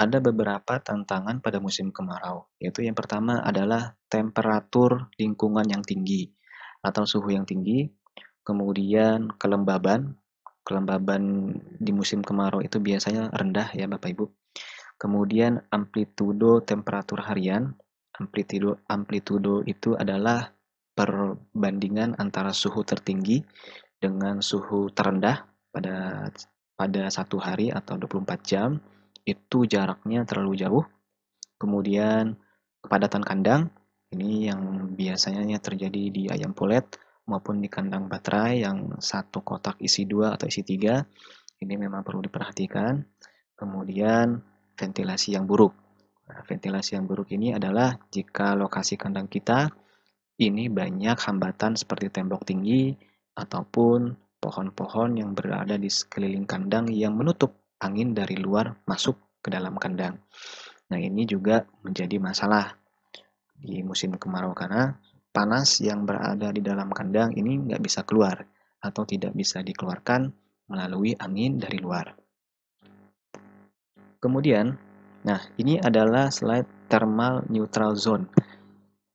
ada beberapa tantangan pada musim kemarau, yaitu yang pertama adalah temperatur lingkungan yang tinggi atau suhu yang tinggi, kemudian kelembaban. Kelembaban di musim kemarau itu biasanya rendah ya Bapak Ibu. Kemudian amplitudo temperatur harian. Amplitudo amplitudo itu adalah perbandingan antara suhu tertinggi dengan suhu terendah pada pada satu hari atau 24 jam itu jaraknya terlalu jauh. Kemudian kepadatan kandang, ini yang biasanya terjadi di ayam polet maupun di kandang baterai yang satu kotak isi dua atau isi tiga. Ini memang perlu diperhatikan. Kemudian ventilasi yang buruk. Nah, ventilasi yang buruk ini adalah jika lokasi kandang kita ini banyak hambatan seperti tembok tinggi ataupun pohon-pohon yang berada di sekeliling kandang yang menutup angin dari luar masuk ke dalam kandang. Nah, ini juga menjadi masalah di musim kemarau karena panas yang berada di dalam kandang ini nggak bisa keluar atau tidak bisa dikeluarkan melalui angin dari luar. Kemudian, nah ini adalah slide thermal neutral zone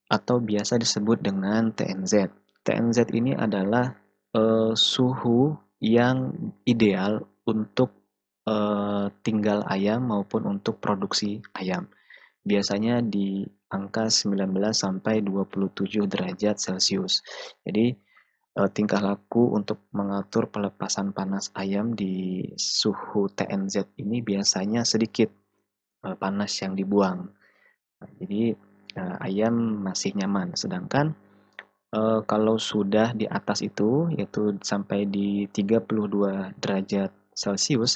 atau biasa disebut dengan TNZ. TNZ ini adalah eh, suhu yang ideal untuk eh, tinggal ayam maupun untuk produksi ayam. Biasanya di angka 19 sampai 27 derajat Celcius. Jadi eh, tingkah laku untuk mengatur pelepasan panas ayam di suhu TNZ ini biasanya sedikit eh, panas yang dibuang. Nah, jadi eh, ayam masih nyaman sedangkan uh, kalau sudah di atas itu yaitu sampai di 32 derajat Celcius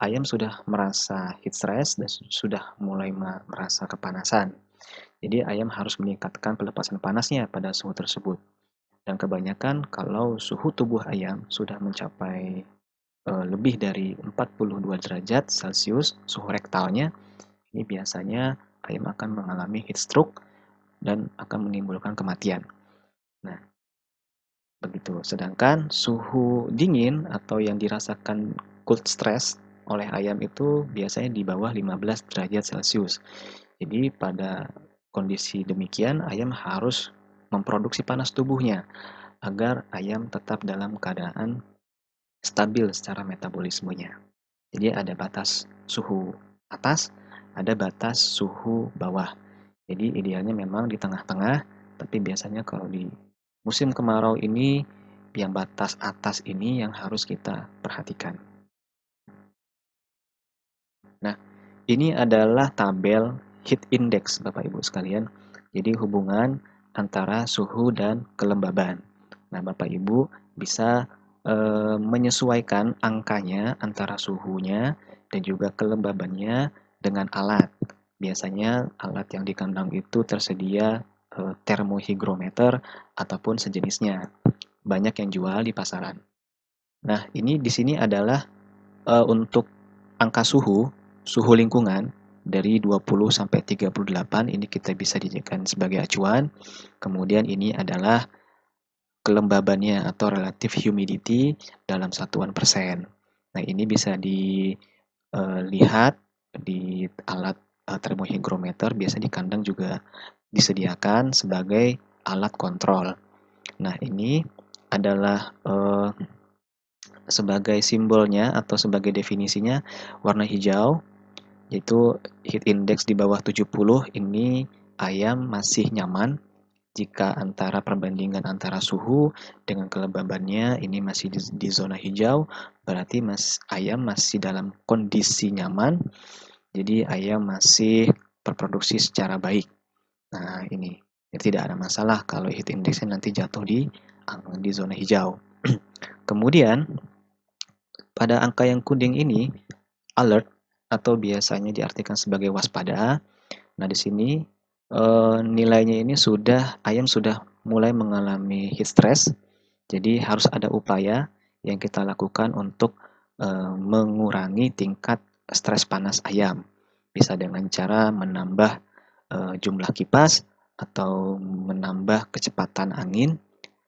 ayam sudah merasa heat stress dan sudah mulai merasa kepanasan. Jadi ayam harus meningkatkan pelepasan panasnya pada suhu tersebut. Dan kebanyakan kalau suhu tubuh ayam sudah mencapai e, lebih dari 42 derajat Celcius suhu rektalnya, ini biasanya ayam akan mengalami heat stroke dan akan menimbulkan kematian. Nah, begitu. Sedangkan suhu dingin atau yang dirasakan cold stress oleh ayam itu biasanya di bawah 15 derajat Celcius. Jadi pada kondisi demikian ayam harus memproduksi panas tubuhnya agar ayam tetap dalam keadaan stabil secara metabolismenya. Jadi ada batas suhu atas, ada batas suhu bawah. Jadi idealnya memang di tengah-tengah, tapi biasanya kalau di musim kemarau ini yang batas atas ini yang harus kita perhatikan. Nah, ini adalah tabel heat index Bapak Ibu sekalian. Jadi hubungan antara suhu dan kelembaban. Nah, Bapak Ibu bisa e, menyesuaikan angkanya antara suhunya dan juga kelembabannya dengan alat. Biasanya alat yang di kandang itu tersedia e, termohigrometer ataupun sejenisnya. Banyak yang jual di pasaran. Nah, ini di sini adalah e, untuk angka suhu suhu lingkungan dari 20 sampai 38 ini kita bisa dijadikan sebagai acuan. Kemudian ini adalah kelembabannya atau relative humidity dalam satuan persen. Nah, ini bisa dilihat eh, di alat eh, termohigrometer biasa di kandang juga disediakan sebagai alat kontrol. Nah, ini adalah eh, sebagai simbolnya atau sebagai definisinya warna hijau yaitu heat index di bawah 70 ini ayam masih nyaman jika antara perbandingan antara suhu dengan kelembabannya ini masih di, di zona hijau berarti mas ayam masih dalam kondisi nyaman jadi ayam masih berproduksi secara baik nah ini jadi tidak ada masalah kalau heat indexnya nanti jatuh di di zona hijau kemudian pada angka yang kuning ini alert atau biasanya diartikan sebagai waspada. Nah, di sini e, nilainya ini sudah ayam sudah mulai mengalami heat stress. Jadi harus ada upaya yang kita lakukan untuk e, mengurangi tingkat stres panas ayam. Bisa dengan cara menambah e, jumlah kipas atau menambah kecepatan angin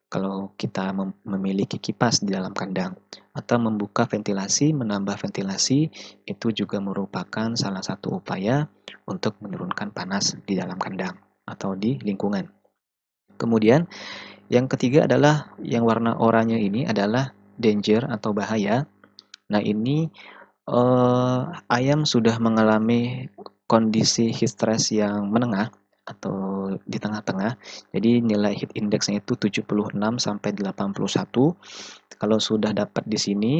kalau kita mem memiliki kipas di dalam kandang atau membuka ventilasi, menambah ventilasi itu juga merupakan salah satu upaya untuk menurunkan panas di dalam kandang atau di lingkungan. Kemudian yang ketiga adalah yang warna oranye ini adalah danger atau bahaya. Nah, ini eh, ayam sudah mengalami kondisi heat stress yang menengah atau di tengah-tengah. Jadi nilai heat indexnya itu 76 sampai 81. Kalau sudah dapat di sini,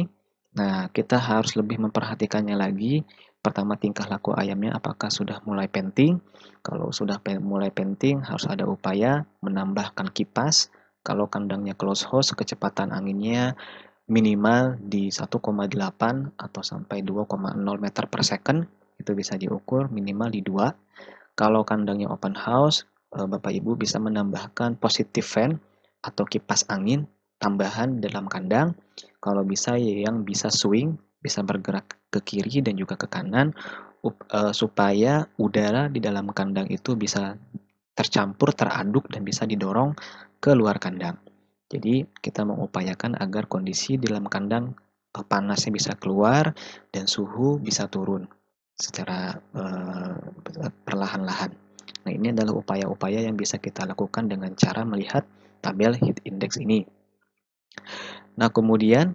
nah kita harus lebih memperhatikannya lagi. Pertama tingkah laku ayamnya apakah sudah mulai penting? Kalau sudah mulai penting harus ada upaya menambahkan kipas. Kalau kandangnya close host kecepatan anginnya minimal di 1,8 atau sampai 2,0 meter per second itu bisa diukur minimal di 2 kalau kandangnya open house, eh, Bapak Ibu bisa menambahkan positif fan atau kipas angin tambahan dalam kandang. Kalau bisa ya, yang bisa swing, bisa bergerak ke kiri dan juga ke kanan eh, supaya udara di dalam kandang itu bisa tercampur, teraduk dan bisa didorong ke luar kandang. Jadi kita mengupayakan agar kondisi di dalam kandang eh, panasnya bisa keluar dan suhu bisa turun secara uh, perlahan-lahan. Nah, ini adalah upaya-upaya yang bisa kita lakukan dengan cara melihat tabel heat index ini. Nah, kemudian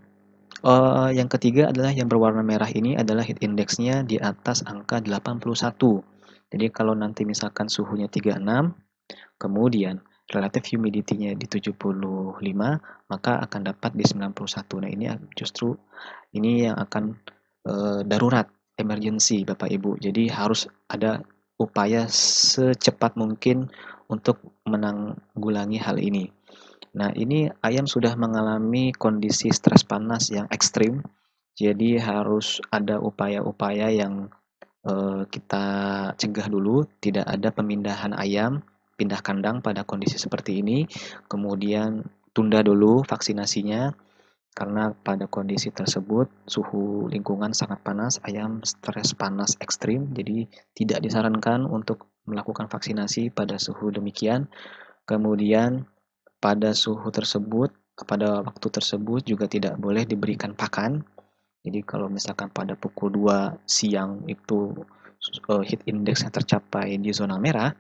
uh, yang ketiga adalah yang berwarna merah ini adalah heat indexnya di atas angka 81. Jadi kalau nanti misalkan suhunya 36, kemudian relative humidity-nya di 75, maka akan dapat di 91. Nah, ini justru ini yang akan uh, darurat emergency Bapak Ibu. Jadi harus ada upaya secepat mungkin untuk menanggulangi hal ini. Nah, ini ayam sudah mengalami kondisi stres panas yang ekstrim, jadi harus ada upaya-upaya yang eh, kita cegah dulu, tidak ada pemindahan ayam, pindah kandang pada kondisi seperti ini, kemudian tunda dulu vaksinasinya, karena pada kondisi tersebut suhu lingkungan sangat panas, ayam stres panas ekstrim, jadi tidak disarankan untuk melakukan vaksinasi pada suhu demikian. Kemudian pada suhu tersebut, pada waktu tersebut juga tidak boleh diberikan pakan. Jadi kalau misalkan pada pukul 2 siang itu eh, heat index yang tercapai di zona merah,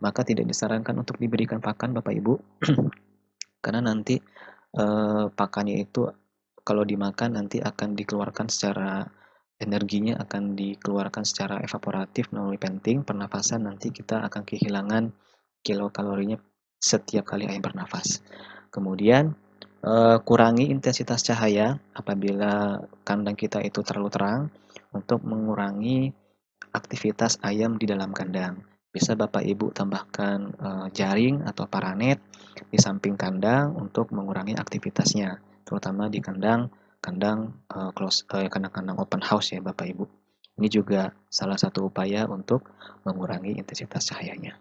maka tidak disarankan untuk diberikan pakan Bapak Ibu karena nanti eh, pakannya itu kalau dimakan nanti akan dikeluarkan secara energinya akan dikeluarkan secara evaporatif melalui penting pernafasan nanti kita akan kehilangan kilo kalorinya setiap kali air bernafas. Kemudian eh, kurangi intensitas cahaya apabila kandang kita itu terlalu terang untuk mengurangi aktivitas ayam di dalam kandang bisa Bapak Ibu tambahkan eh, jaring atau paranet di samping kandang untuk mengurangi aktivitasnya, terutama di kandang kandang e, close kandang-kandang eh, open house ya Bapak Ibu. Ini juga salah satu upaya untuk mengurangi intensitas cahayanya.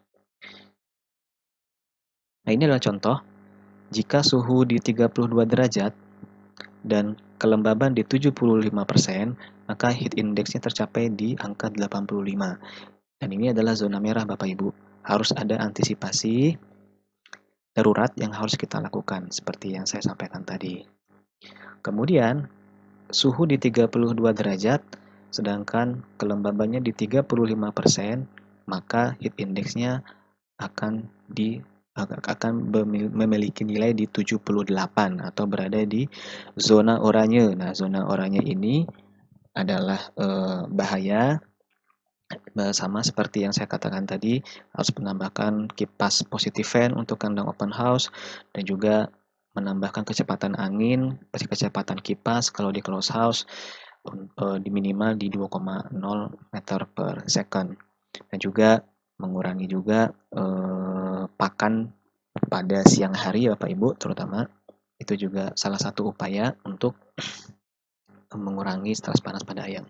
Nah, ini adalah contoh jika suhu di 32 derajat dan kelembaban di 75%, maka heat indexnya tercapai di angka 85. Dan ini adalah zona merah Bapak Ibu. Harus ada antisipasi darurat yang harus kita lakukan seperti yang saya sampaikan tadi. Kemudian suhu di 32 derajat sedangkan kelembabannya di 35%, maka heat indexnya akan di akan memiliki nilai di 78 atau berada di zona oranye. Nah, zona oranye ini adalah eh, bahaya Eh, sama seperti yang saya katakan tadi harus menambahkan kipas positif fan untuk kandang open house dan juga menambahkan kecepatan angin kecepatan kipas kalau di close house eh, di minimal di 2,0 meter per second dan juga mengurangi juga eh, pakan pada siang hari ya, Bapak Ibu terutama itu juga salah satu upaya untuk mengurangi stres panas pada ayam.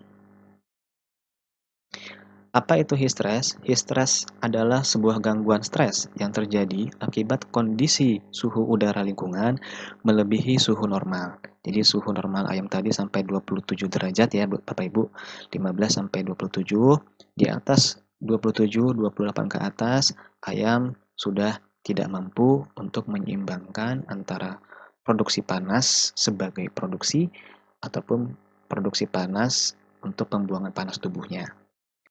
Apa itu histress? Histress adalah sebuah gangguan stres yang terjadi akibat kondisi suhu udara lingkungan melebihi suhu normal. Jadi suhu normal ayam tadi sampai 27 derajat ya Bapak Ibu, 15 sampai 27, di atas 27, 28 ke atas ayam sudah tidak mampu untuk menyeimbangkan antara produksi panas sebagai produksi ataupun produksi panas untuk pembuangan panas tubuhnya.